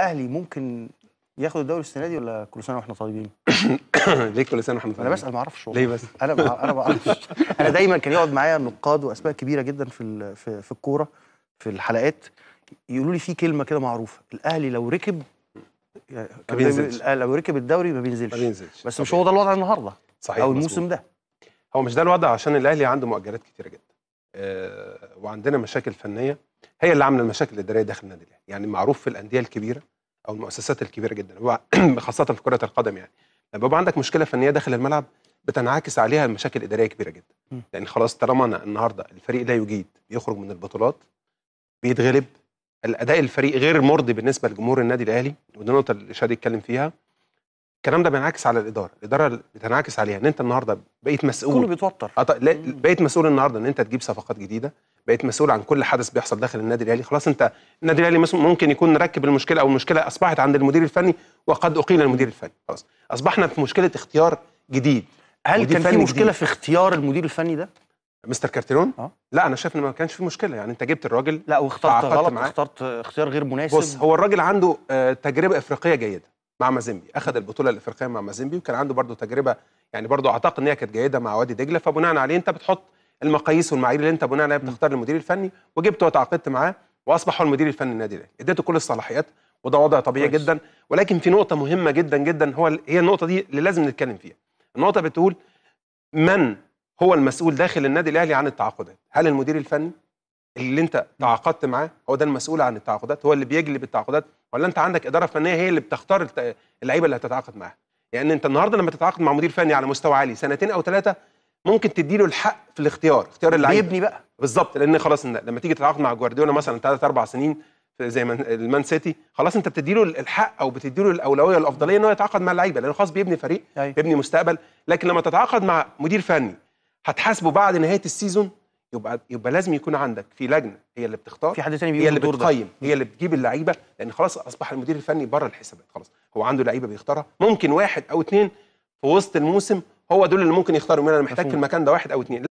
الاهلي ممكن ياخد الدوري السنه دي ولا كل سنه واحنا طيبين؟ ليه كل سنه واحنا طيبين؟ انا بسال ما اعرفش ليه بس؟ انا انا ما اعرفش انا دايما كان يقعد معايا نقاد واسماء كبيره جدا في في, في الكوره في الحلقات يقولوا لي في كلمه كده معروفه الاهلي لو ركب يعني ما بينزلش لو ركب الدوري ما بينزلش ما بينزلش بس مش هو ده الوضع النهارده صحيح او الموسم ده هو مش ده الوضع عشان الاهلي عنده مؤجلات كتيره جدا آه، وعندنا مشاكل فنيه هي اللي عامله المشاكل الاداريه داخل النادي الاهلي يعني معروف في الانديه الكبيره او المؤسسات الكبيره جدا خاصه في كره القدم يعني لما بيبقى عندك مشكله فنيه داخل الملعب بتنعكس عليها مشاكل اداريه كبيره جدا م. لان خلاص طالما انا النهارده الفريق لا يجيد يخرج من البطولات بيتغلب الاداء الفريق غير مرضي بالنسبه لجمهور النادي الاهلي ودي النقطه اللي شادي اتكلم فيها الكلام ده بينعكس على الاداره الاداره بتنعكس عليها ان انت النهارده بقيت مسؤول كله بيتوتر أط... أه، لا بقيت مسؤول النهارده ان انت تجيب صفقات جديده بقيت مسؤول عن كل حدث بيحصل داخل النادي الاهلي خلاص انت النادي الاهلي ممكن يكون ركب المشكله او المشكله اصبحت عند المدير الفني وقد اقيل المدير الفني خلاص اصبحنا في مشكله اختيار جديد هل كان في مشكله جديد. في اختيار المدير الفني ده مستر كارتيرون أه؟ لا انا شايف ان ما كانش في مشكله يعني انت جبت الراجل لا واخترت غلط معاه. اخترت اختيار غير مناسب بص هو الراجل عنده آه، تجربه افريقيه جيده مع مازيمبي اخذ البطوله الافريقيه مع مازيمبي وكان عنده برضه تجربه يعني برضه اعتقد ان هي كانت جيده مع وادي دجله فبناء عليه انت بتحط المقاييس والمعايير اللي انت بناء عليها بتختار المدير الفني وجبته وتعاقدت معاه واصبح هو المدير الفني للنادي الاهلي اديته كل الصلاحيات وده وضع طبيعي جدا ولكن في نقطه مهمه جدا جدا هو هي النقطه دي اللي لازم نتكلم فيها النقطه بتقول من هو المسؤول داخل النادي الاهلي عن التعاقدات هل المدير الفني اللي انت تعاقدت معاه هو ده المسؤول عن التعاقدات هو اللي بيجلب التعاقدات ولا انت عندك اداره فنيه هي اللي بتختار اللعيبه اللي هتتعاقد معاها يعني انت النهارده لما تتعاقد مع مدير فني على مستوى عالي سنتين او ثلاثه ممكن تدي له الحق في الاختيار اختيار اللعيبه يبني بقى بالظبط لان خلاص لما تيجي تتعاقد مع جوارديولا مثلا ثلاث اربع سنين زي المان سيتي خلاص انت بتدي له الحق او بتدي له الاولويه الافضليه ان هو يتعاقد مع اللعيبه لانه خلاص بيبني فريق أيوة. بيبني مستقبل لكن لما تتعاقد مع مدير فني هتحاسبه بعد نهايه السيزون يبقى يبقى لازم يكون عندك في لجنه هي اللي بتختار في حد تاني هي اللي بتقيم هي اللي بتجيب اللعيبه لان خلاص اصبح المدير الفني بره الحسابات خلاص هو عنده لعيبه بيختارها ممكن واحد او اثنين في وسط الموسم هو دول اللي ممكن يختاروا انا محتاج في المكان ده واحد او اثنين